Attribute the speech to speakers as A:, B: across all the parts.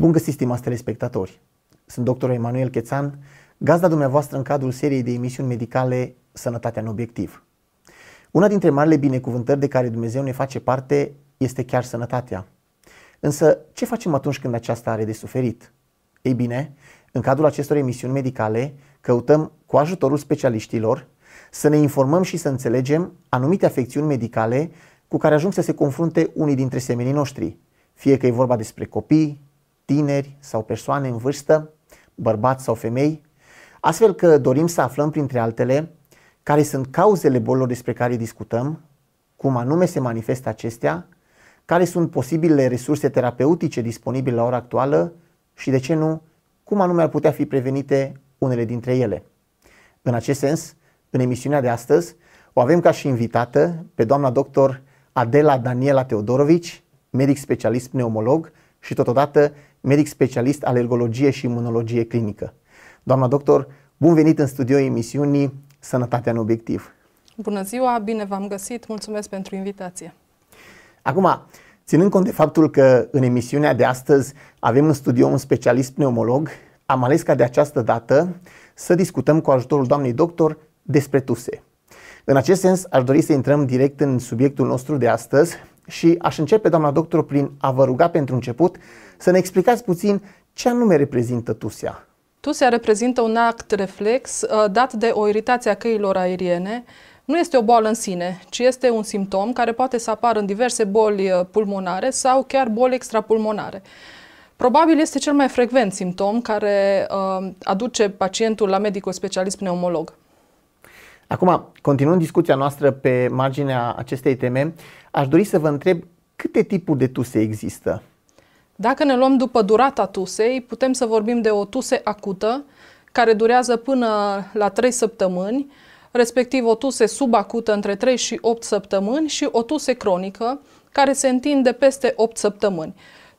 A: Bun găsit, stimați telespectatori! Sunt doctorul Emanuel Chețan, gazda dumneavoastră în cadrul seriei de emisiuni medicale Sănătatea în obiectiv. Una dintre marile binecuvântări de care Dumnezeu ne face parte este chiar sănătatea. Însă, ce facem atunci când aceasta are de suferit? Ei bine, în cadrul acestor emisiuni medicale, căutăm, cu ajutorul specialiștilor, să ne informăm și să înțelegem anumite afecțiuni medicale cu care ajung să se confrunte unii dintre semenii noștri, fie că e vorba despre copii, tineri sau persoane în vârstă, bărbați sau femei, astfel că dorim să aflăm, printre altele, care sunt cauzele bolilor despre care discutăm, cum anume se manifestă acestea, care sunt posibile resurse terapeutice disponibile la ora actuală și, de ce nu, cum anume ar putea fi prevenite unele dintre ele. În acest sens, în emisiunea de astăzi, o avem ca și invitată pe doamna doctor Adela Daniela Teodorovici, medic specialist pneumolog și totodată medic specialist alergologie și imunologie clinică. Doamna doctor, bun venit în studioul emisiunii Sănătatea în obiectiv.
B: Bună ziua, bine v-am găsit, mulțumesc pentru invitație.
A: Acum, ținând cont de faptul că în emisiunea de astăzi avem în studio un specialist pneumolog, am ales ca de această dată să discutăm cu ajutorul doamnei doctor despre tuse. În acest sens, aș dori să intrăm direct în subiectul nostru de astăzi, și aș începe, doamna doctor, prin a vă ruga pentru început să ne explicați puțin ce anume reprezintă TUSEA.
B: TUSEA reprezintă un act reflex uh, dat de o iritație a căilor aeriene. Nu este o boală în sine, ci este un simptom care poate să apară în diverse boli uh, pulmonare sau chiar boli extrapulmonare. Probabil este cel mai frecvent simptom care uh, aduce pacientul la medicul specialist pneumolog.
A: Acum, continuând discuția noastră pe marginea acestei teme, uh, aș dori să vă întreb câte tipuri de tuse există?
B: Dacă ne luăm după durata tusei, putem să vorbim de o tuse acută, care durează până la 3 săptămâni, respectiv o tuse subacută între 3 și 8 săptămâni și o tuse cronică, care se întinde peste 8 săptămâni.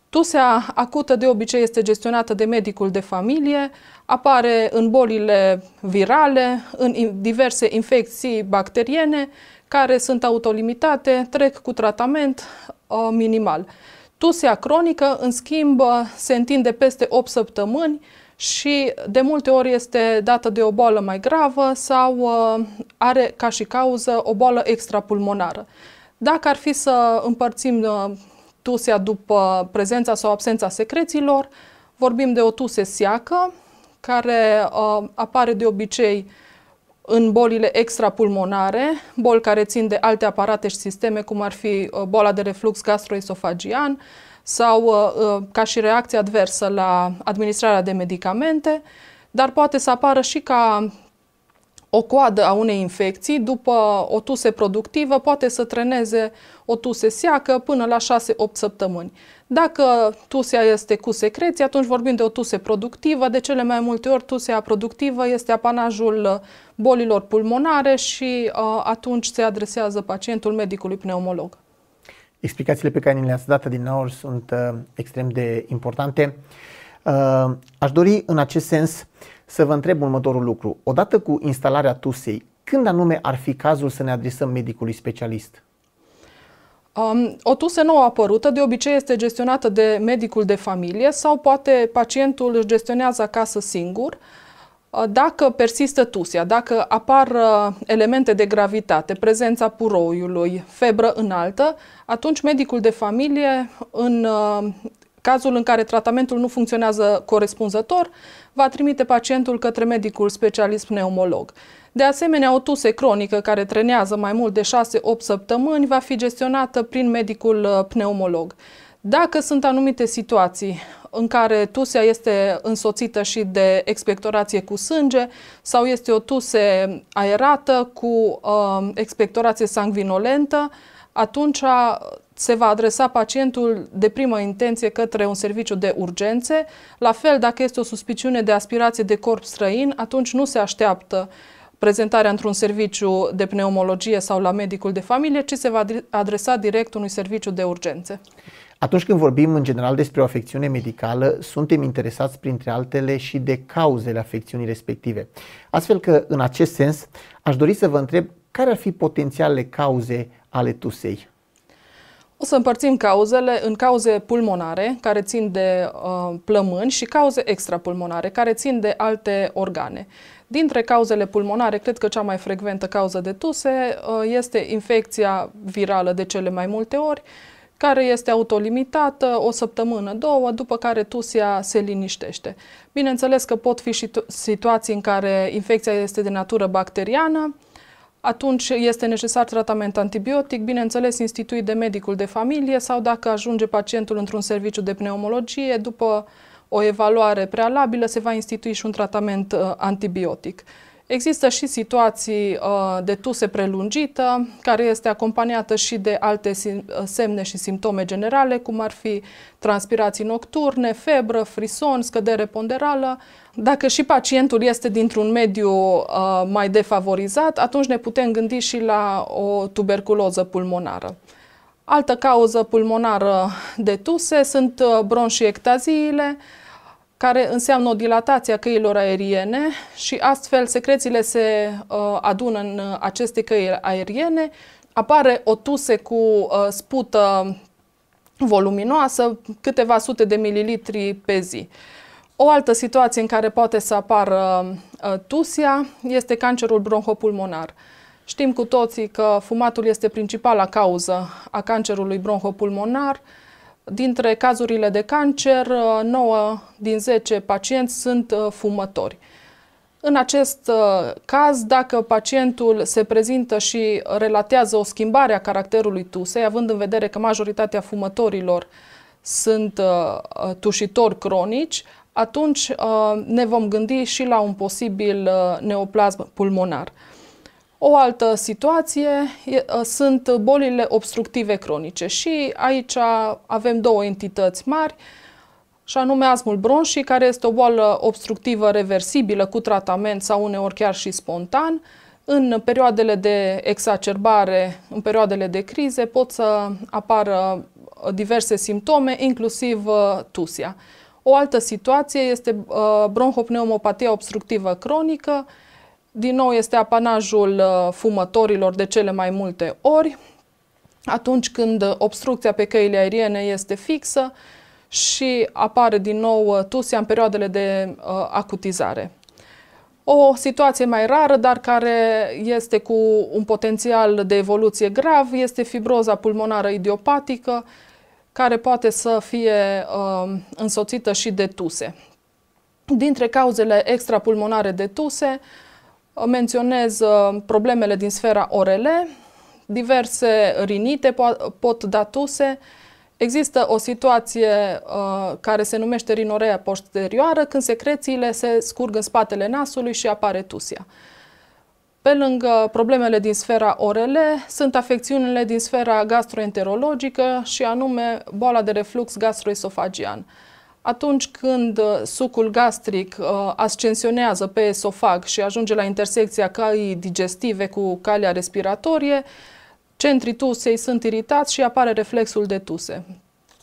B: Tusea acută de obicei este gestionată de medicul de familie, apare în bolile virale, în diverse infecții bacteriene care sunt autolimitate, trec cu tratament uh, minimal. Tusea cronică, în schimb, uh, se întinde peste 8 săptămâni și de multe ori este dată de o boală mai gravă sau uh, are ca și cauză o boală extrapulmonară. Dacă ar fi să împărțim uh, tusea după prezența sau absența secrețiilor, vorbim de o tuse seacă care uh, apare de obicei în bolile extrapulmonare, boli care țin de alte aparate și sisteme, cum ar fi uh, boala de reflux gastroesofagian sau uh, uh, ca și reacție adversă la administrarea de medicamente, dar poate să apară și ca o coadă a unei infecții după o tuse productivă poate să treneze o tuse seacă până la 6-8 săptămâni. Dacă tusea este cu secreție, atunci vorbim de o tuse productivă. De cele mai multe ori, tusea productivă este apanajul bolilor pulmonare și uh, atunci se adresează pacientul medicului pneumolog.
A: Explicațiile pe care ni le-ați dat din nou sunt uh, extrem de importante. Uh, aș dori în acest sens să vă întreb următorul lucru. Odată cu instalarea tusei, când anume ar fi cazul să ne adresăm medicului specialist?
B: Um, o tuse nouă apărută de obicei este gestionată de medicul de familie sau poate pacientul își gestionează acasă singur. Uh, dacă persistă tusea, dacă apar uh, elemente de gravitate, prezența puroiului, febră înaltă, atunci medicul de familie, în uh, Cazul în care tratamentul nu funcționează corespunzător va trimite pacientul către medicul specialist pneumolog. De asemenea, o tuse cronică care trenează mai mult de 6-8 săptămâni va fi gestionată prin medicul uh, pneumolog. Dacă sunt anumite situații în care tusea este însoțită și de expectorație cu sânge sau este o tuse aerată cu uh, expectorație sanguinolentă, uh, atunci se va adresa pacientul de primă intenție către un serviciu de urgențe. La fel, dacă este o suspiciune de aspirație de corp străin, atunci nu se așteaptă prezentarea într-un serviciu de pneumologie sau la medicul de familie, ci se va adresa direct unui serviciu
A: de urgențe. Atunci când vorbim în general despre o afecțiune medicală, suntem interesați printre altele și de cauzele afecțiunii respective. Astfel că, în acest sens, aș dori să vă întreb care ar fi potențialele cauze ale tusei?
B: O să împărțim cauzele în cauze pulmonare, care țin de uh, plămâni, și cauze extrapulmonare, care țin de alte organe. Dintre cauzele pulmonare, cred că cea mai frecventă cauză de tuse uh, este infecția virală de cele mai multe ori, care este autolimitată o săptămână, două, după care tusia se liniștește. Bineînțeles că pot fi și situații în care infecția este de natură bacteriană, atunci este necesar tratament antibiotic, bineînțeles instituit de medicul de familie sau dacă ajunge pacientul într-un serviciu de pneumologie, după o evaluare prealabilă se va institui și un tratament uh, antibiotic. Există și situații uh, de tuse prelungită, care este acompaniată și de alte uh, semne și simptome generale, cum ar fi transpirații nocturne, febră, frison, scădere ponderală. Dacă și pacientul este dintr-un mediu uh, mai defavorizat, atunci ne putem gândi și la o tuberculoză pulmonară. Altă cauză pulmonară de tuse sunt bronșiectaziile, care înseamnă o dilatație a căilor aeriene și astfel secrețiile se uh, adună în uh, aceste căi aeriene, apare o tuse cu uh, spută voluminoasă, câteva sute de mililitri pe zi. O altă situație în care poate să apară uh, tusia este cancerul bronhopulmonar. Știm cu toții că fumatul este principala cauză a cancerului bronhopulmonar, uh, Dintre cazurile de cancer, 9 uh, din 10 pacienți sunt uh, fumători. În acest uh, caz, dacă pacientul se prezintă și relatează o schimbare a caracterului tusei, având în vedere că majoritatea fumătorilor sunt tușitori cronici, atunci ne vom gândi și la un posibil neoplasm pulmonar. O altă situație ă, sunt bolile obstructive cronice și aici avem două entități mari, și anume asmul bronșii, care este o boală obstructivă reversibilă cu tratament sau uneori chiar și spontan. În perioadele de exacerbare, în perioadele de crize, pot să apară ă, diverse simptome, inclusiv ă, tusia. O altă situație este bronhopneumopatia obstructivă cronică, din nou este apanajul uh, fumătorilor de cele mai multe ori, atunci când uh, obstrucția pe căile aeriene este fixă și apare din nou uh, tusia în perioadele de acutizare. O situație mai rară, dar care este cu un potențial de evoluție grav, este fibroza pulmonară idiopatică, care poate să fie uh, însoțită și de tuse. Dintre cauzele extrapulmonare de tuse, uh, Menționez uh, problemele din sfera orele, diverse rinite pot da tuse, Există o situație uh, care se numește rinorea posterioară, când secrețiile se scurg în spatele nasului și apare tusia. Pe lângă problemele din sfera orele, sunt afecțiunile din sfera gastroenterologică și anume boala de reflux gastroesofagian atunci când uh, sucul gastric uh, ascensionează pe esofag și ajunge la intersecția caii digestive cu calea respiratorie, centrii tusei sunt iritați și apare reflexul de tuse.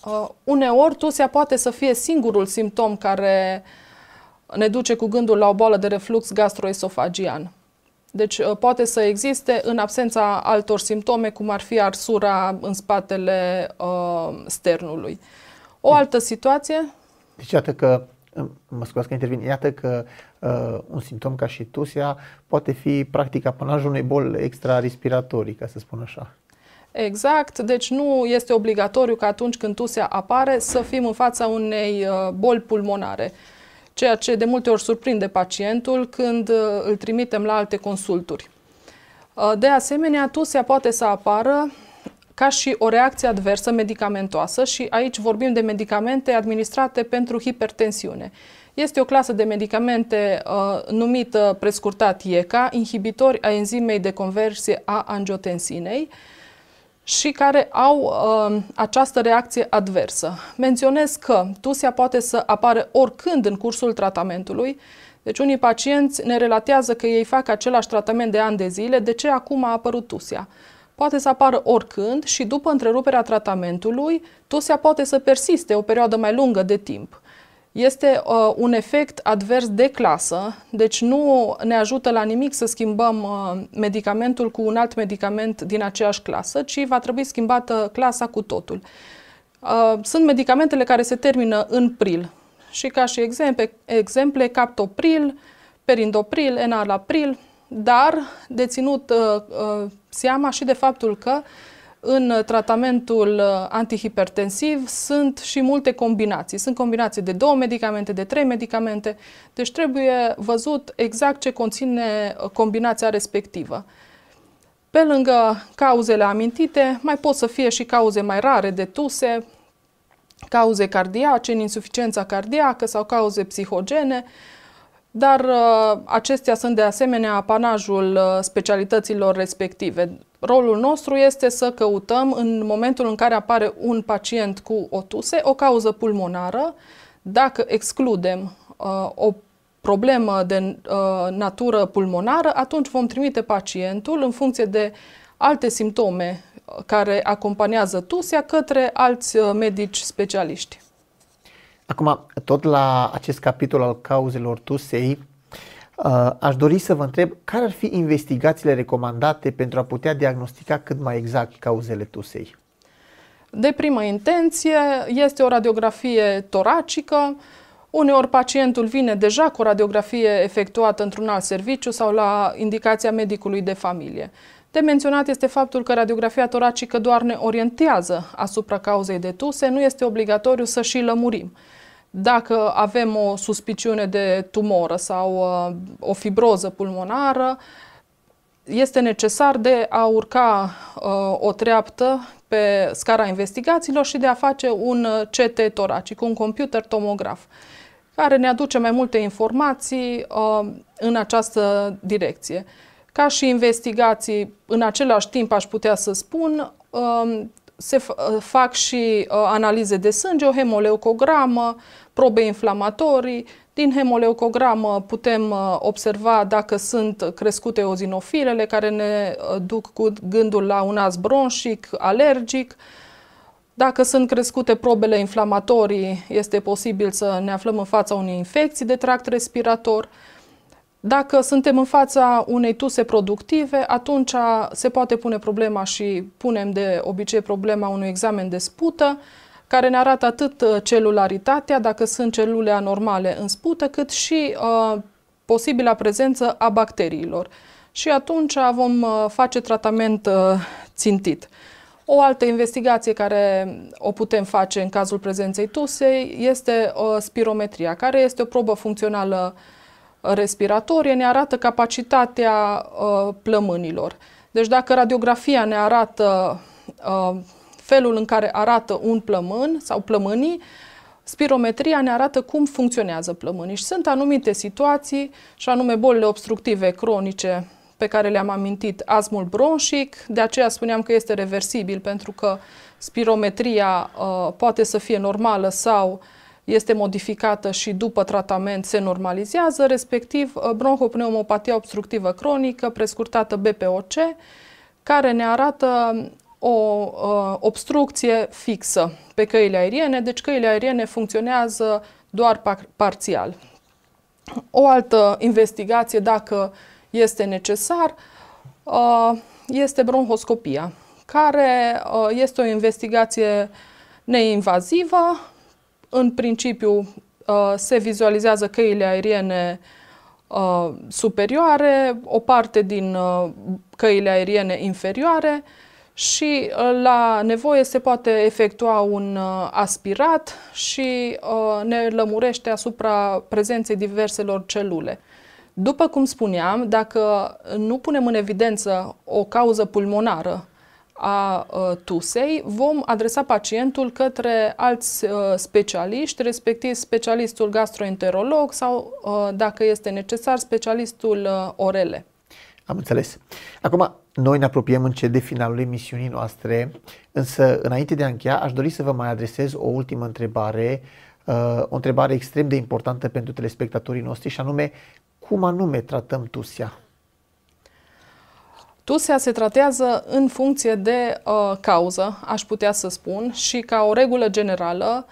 B: Uh, uneori, tusea poate să fie singurul simptom care ne duce cu gândul la o boală de reflux gastroesofagian. Deci poate să existe în absența altor simptome, cum ar fi arsura în spatele uh, sternului. O altă situație?
A: Deci iată că, mă scuzați că intervin, iată că uh, un simptom ca și tusea poate fi practic apanajul unei boli extra-respiratorii, ca să spun așa.
B: Exact, deci nu este obligatoriu că atunci când tusea apare să fim în fața unei uh, boli pulmonare ceea ce de multe ori surprinde pacientul când uh, îl trimitem la alte consulturi. Uh, de asemenea, tusea poate să apară ca și o reacție adversă medicamentoasă și aici vorbim de medicamente administrate pentru hipertensiune. Este o clasă de medicamente uh, numită prescurtat IECA, inhibitori a enzimei de conversie a angiotensinei, și care au uh, această reacție adversă. Menționez că tusia poate să apară oricând în cursul tratamentului, deci unii pacienți ne relatează că ei fac același tratament de ani de zile, de ce acum a apărut tusia? poate să apară oricând și după întreruperea tratamentului, tosea poate să persiste o perioadă mai lungă de timp. Este uh, un efect advers de clasă, deci nu ne ajută la nimic să schimbăm uh, medicamentul cu un alt medicament din aceeași clasă, ci va trebui schimbată clasa cu totul. Uh, sunt medicamentele care se termină în pril și ca și exemple, exemple captopril, perindopril, enalapril, dar deținut uh, uh, seama și de faptul că în tratamentul uh, antihipertensiv sunt și multe combinații. Sunt combinații de două medicamente, de trei medicamente, deci trebuie văzut exact ce conține combinația respectivă. Pe lângă cauzele amintite, mai pot să fie și cauze mai rare de tuse, cauze cardiace, insuficiența cardiacă sau cauze psihogene, uh, dar uh, acestea sunt de asemenea apanajul uh, specialităților respective. Rolul nostru este să căutăm în momentul în care apare un pacient cu o tuse, o cauză pulmonară, dacă excludem uh, o problemă de uh, natură pulmonară, atunci vom trimite pacientul în funcție de alte simptome uh, care acompaniază tusea către alți medici specialiști.
A: Acum, tot la acest capitol al cauzelor Tusei, uh, aș dori să vă întreb care ar fi investigațiile recomandate pentru a putea diagnostica cât mai exact cauzele Tusei?
B: De primă intenție este o radiografie toracică. Uneori pacientul vine deja cu o radiografie efectuată într-un alt serviciu sau la indicația medicului de familie. De menționat este faptul că radiografia toracică doar ne orientează asupra cauzei de tuse, nu este obligatoriu să și lămurim. Dacă avem o suspiciune de tumoră sau uh, o fibroză pulmonară, este necesar de a urca uh, o treaptă pe scara investigațiilor și de a face un CT toracic, un computer tomograf, care ne aduce mai multe informații uh, în această direcție. Ca și investigații, în același timp aș putea să spun, um, se uh, fac și uh, analize de sânge, o hemoleucogramă, probe inflamatorii. Din hemoleucogramă putem uh, observa dacă sunt crescute ozinofilele care ne duc cu gândul la un as bronșic, alergic. Dacă sunt crescute probele inflamatorii, este posibil să ne aflăm în fața unei infecții de tract respirator. Dacă suntem în fața unei tuse productive, atunci se poate pune problema și punem de obicei problema unui examen de spută, care ne arată atât uh, celularitatea, dacă sunt celule anormale în spută, cât și uh, posibila prezență a bacteriilor. Și atunci vom uh, face tratament uh, țintit. O altă investigație care o putem face în cazul prezenței tusei este uh, spirometria, care este o probă funcțională uh, respiratorie ne arată capacitatea uh, plămânilor. Deci dacă radiografia ne arată uh, felul în care arată un plămân sau plămânii, spirometria ne arată cum funcționează plămânii și sunt anumite situații, și anume bolile obstructive cronice pe care le-am amintit, azmul bronșic, de aceea spuneam că este reversibil pentru că spirometria uh, poate să fie normală sau uh, este modificată și după tratament se normalizează, respectiv uh, bronhopneumopatia obstructivă cronică, prescurtată BPOC, care ne arată um, o uh, obstrucție fixă pe căile aeriene, deci căile aeriene funcționează doar par parțial. O altă investigație, dacă este necesar, uh, este bronhoscopia, care uh, este o investigație neinvazivă în principiu uh, se vizualizează căile aeriene uh, superioare, o parte din uh, căile aeriene inferioare și la nevoie se poate efectua un aspirat și ne lămurește asupra prezenței diverselor celule. După cum spuneam, dacă nu punem în evidență o cauză pulmonară a tusei, vom adresa pacientul către alți specialiști, respectiv specialistul gastroenterolog sau, dacă este necesar, specialistul orele.
A: Am înțeles. Acum, noi ne apropiem încet de finalul emisiunii noastre, însă, înainte de a încheia, aș dori să vă mai adresez o ultimă întrebare, o întrebare extrem de importantă pentru telespectatorii noștri, și anume, cum anume tratăm tusea.
B: Tusea se tratează în funcție de uh, cauză, aș putea să spun, și ca o regulă generală,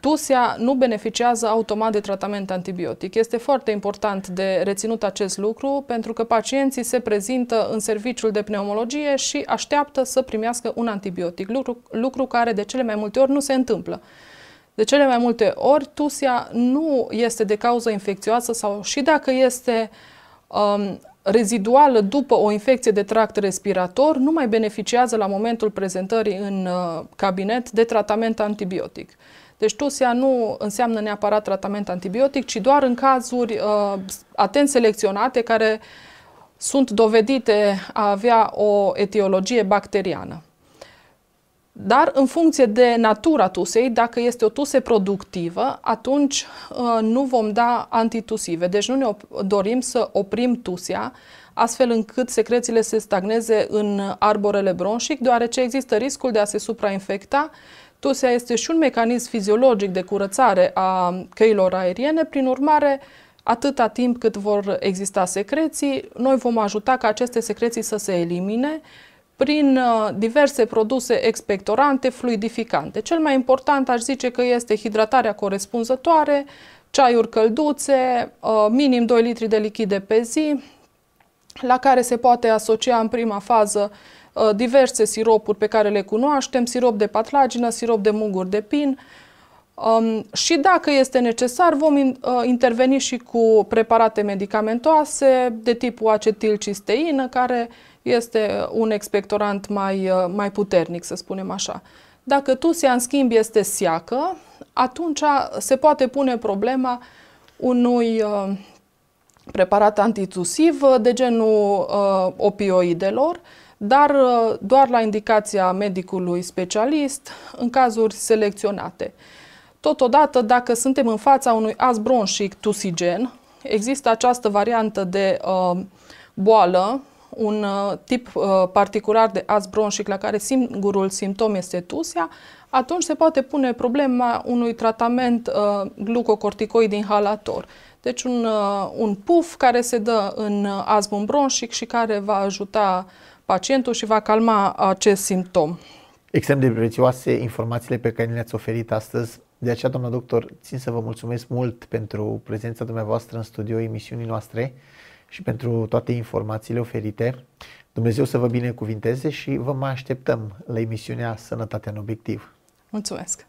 B: tusea nu beneficiază automat de tratament antibiotic. Este foarte important de reținut acest lucru pentru că pacienții se prezintă în serviciul de pneumologie și așteaptă să primească un antibiotic, lucru, lucru care de cele mai multe ori nu se întâmplă. De cele mai multe ori, tusea nu este de cauză infecțioasă sau și dacă este um, reziduală după o infecție de tract respirator nu mai beneficiază la momentul prezentării în uh, cabinet de tratament antibiotic. Deci tusea nu înseamnă neapărat tratament antibiotic, ci doar în cazuri uh, atent selecționate care sunt dovedite a avea o etiologie bacteriană. Dar în funcție de natura tusei, dacă este o tuse productivă, atunci uh, nu vom da antitusive. Deci nu ne dorim să oprim tusea, astfel încât secrețiile se stagneze în arborele bronșic, deoarece există riscul de a se suprainfecta. Tusea este și un mecanism fiziologic de curățare a căilor aeriene, prin urmare, atâta timp cât vor exista secreții, noi vom ajuta ca aceste secreții să se elimine prin uh, diverse produse expectorante, fluidificante. Cel mai important aș zice că este hidratarea corespunzătoare, ceaiuri călduțe, uh, minim 2 litri de lichide pe zi, la care se poate asocia în prima fază uh, diverse siropuri pe care le cunoaștem, sirop de patlagină, sirop de munguri de pin, Um, și dacă este necesar, vom in, uh, interveni și cu preparate medicamentoase de tipul acetilcisteină, care este un expectorant mai, uh, mai puternic, să spunem așa. Dacă se în schimb, este seacă, atunci se poate pune problema unui uh, preparat antitusiv uh, de genul opioidelor, dar doar la indicația medicului specialist în cazuri selecționate. Totodată, dacă suntem în fața unui as bronșic tusigen, există această variantă de uh, boală un uh, tip uh, particular de ați bronșic la care singurul simptom este tusea, atunci se poate pune problema unui tratament uh, glucocorticoid inhalator. Deci un, uh, un puf care se dă în uh, azbun bronșic și care va ajuta pacientul și va calma acest simptom.
A: Extrem de prețioase informațiile pe care le-ați oferit astăzi. De aceea, doamna doctor, țin să vă mulțumesc mult pentru prezența dumneavoastră în studio emisiunii noastre și pentru toate informațiile oferite. Dumnezeu să vă binecuvinteze și vă mai așteptăm la emisiunea Sănătatea în Obiectiv. Mulțumesc!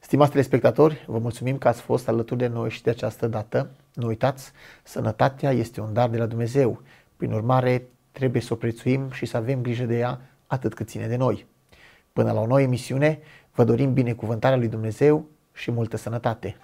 A: Stimați telespectatori, vă mulțumim că ați fost alături de noi și de această dată. Nu uitați, sănătatea este un dar de la Dumnezeu. Prin urmare, trebuie să o prețuim și să avem grijă de ea atât cât ține de noi. Până la o nouă emisiune, vă dorim binecuvântarea lui Dumnezeu și multă sănătate!